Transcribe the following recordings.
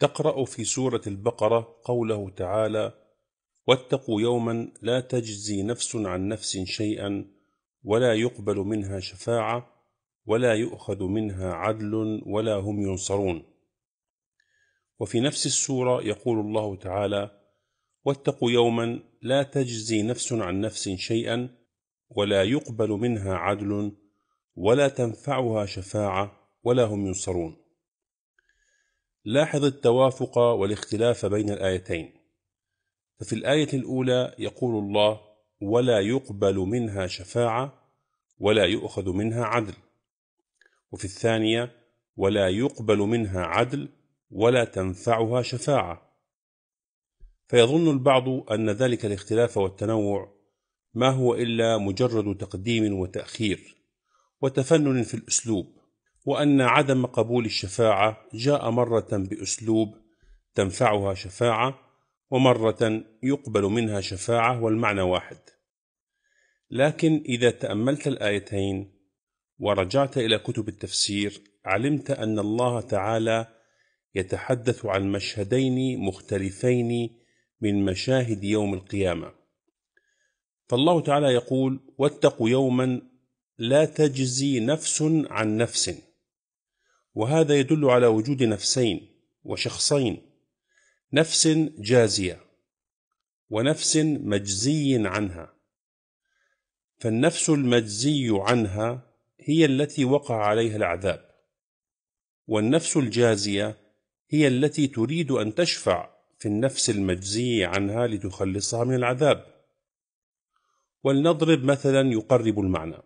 تقرأ في سورة البقرة قوله تعالى واتقوا يوما لا تجزي نفس عن نفس شيئا ولا يقبل منها شفاعة ولا يؤخذ منها عدل ولا هم ينصرون وفي نفس السورة يقول الله تعالى واتقوا يوما لا تجزي نفس عن نفس شيئا ولا يقبل منها عدل ولا تنفعها شفاعة ولا هم ينصرون لاحظ التوافق والاختلاف بين الآيتين ففي الآية الأولى يقول الله ولا يقبل منها شفاعة ولا يؤخذ منها عدل وفي الثانية ولا يقبل منها عدل ولا تنفعها شفاعة فيظن البعض أن ذلك الاختلاف والتنوع ما هو إلا مجرد تقديم وتأخير وتفنن في الأسلوب وأن عدم قبول الشفاعة جاء مرة بأسلوب تنفعها شفاعة ومرة يقبل منها شفاعة والمعنى واحد. لكن إذا تأملت الآيتين ورجعت إلى كتب التفسير علمت أن الله تعالى يتحدث عن مشهدين مختلفين من مشاهد يوم القيامة. فالله تعالى يقول: واتقوا يوما لا تجزي نفس عن نفس وهذا يدل على وجود نفسين وشخصين نفس جازيه ونفس مجزي عنها فالنفس المجزي عنها هي التي وقع عليها العذاب والنفس الجازيه هي التي تريد ان تشفع في النفس المجزي عنها لتخلصها من العذاب ولنضرب مثلا يقرب المعنى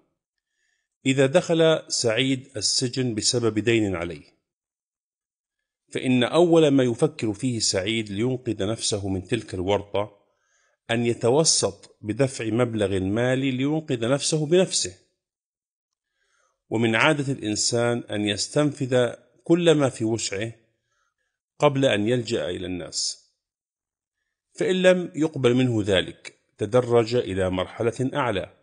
إذا دخل سعيد السجن بسبب دين عليه فإن أول ما يفكر فيه سعيد لينقذ نفسه من تلك الورطة أن يتوسط بدفع مبلغ مالي لينقذ نفسه بنفسه ومن عادة الإنسان أن يستنفذ كل ما في وسعه قبل أن يلجأ إلى الناس فإن لم يقبل منه ذلك تدرج إلى مرحلة أعلى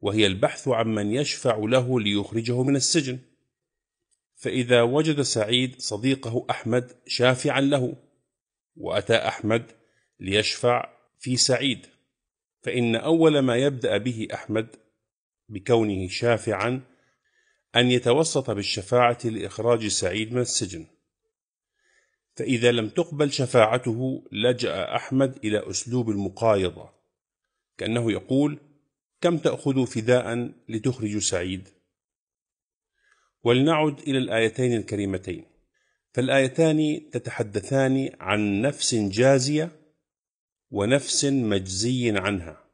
وهي البحث عمن يشفع له ليخرجه من السجن فإذا وجد سعيد صديقه أحمد شافعا له وأتى أحمد ليشفع في سعيد فإن أول ما يبدأ به أحمد بكونه شافعا أن يتوسط بالشفاعة لإخراج سعيد من السجن فإذا لم تقبل شفاعته لجأ أحمد إلى أسلوب المقايضة كأنه يقول كم تأخذ فداء لتخرج سعيد؟ ولنعد إلى الآيتين الكريمتين فالآيتان تتحدثان عن نفس جازية ونفس مجزي عنها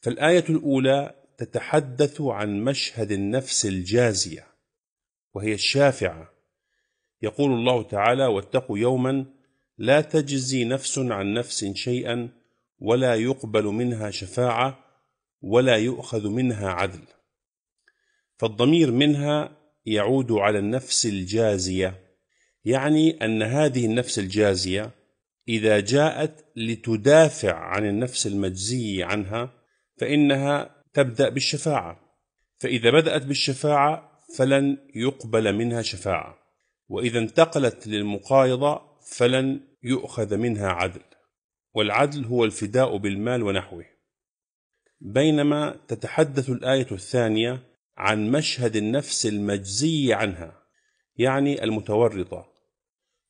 فالآية الأولى تتحدث عن مشهد النفس الجازية وهي الشافعة يقول الله تعالى واتقوا يوما لا تجزي نفس عن نفس شيئا ولا يقبل منها شفاعه ولا يؤخذ منها عدل فالضمير منها يعود على النفس الجازيه يعني ان هذه النفس الجازيه اذا جاءت لتدافع عن النفس المجزي عنها فانها تبدا بالشفاعه فاذا بدات بالشفاعه فلن يقبل منها شفاعه واذا انتقلت للمقايضه فلن يؤخذ منها عدل والعدل هو الفداء بالمال ونحوه بينما تتحدث الآية الثانية عن مشهد النفس المجزي عنها يعني المتورطة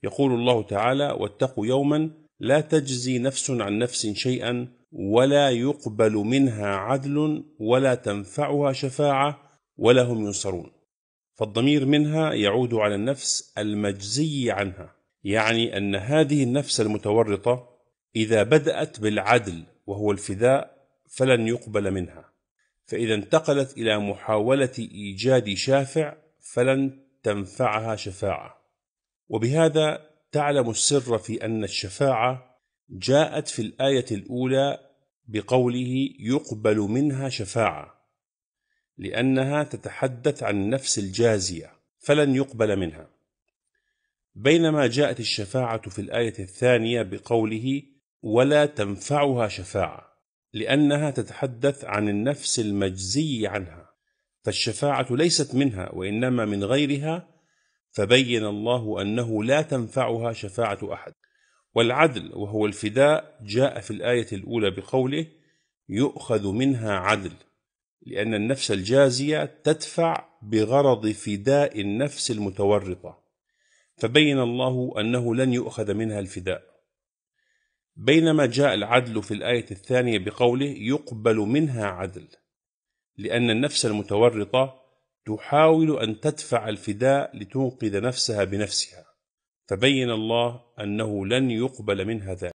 يقول الله تعالى واتقوا يوما لا تجزي نفس عن نفس شيئا ولا يقبل منها عدل ولا تنفعها شفاعة ولا هم ينصرون فالضمير منها يعود على النفس المجزي عنها يعني أن هذه النفس المتورطة إذا بدأت بالعدل وهو الفداء فلن يقبل منها فإذا انتقلت إلى محاولة إيجاد شافع فلن تنفعها شفاعة وبهذا تعلم السر في أن الشفاعة جاءت في الآية الأولى بقوله يقبل منها شفاعة لأنها تتحدث عن نفس الجازية فلن يقبل منها بينما جاءت الشفاعة في الآية الثانية بقوله ولا تنفعها شفاعه لانها تتحدث عن النفس المجزي عنها فالشفاعه ليست منها وانما من غيرها فبين الله انه لا تنفعها شفاعه احد والعدل وهو الفداء جاء في الايه الاولى بقوله يؤخذ منها عدل لان النفس الجازيه تدفع بغرض فداء النفس المتورطه فبين الله انه لن يؤخذ منها الفداء بينما جاء العدل في الآية الثانية بقوله يقبل منها عدل لأن النفس المتورطة تحاول أن تدفع الفداء لتنقذ نفسها بنفسها فبين الله أنه لن يقبل منها ذلك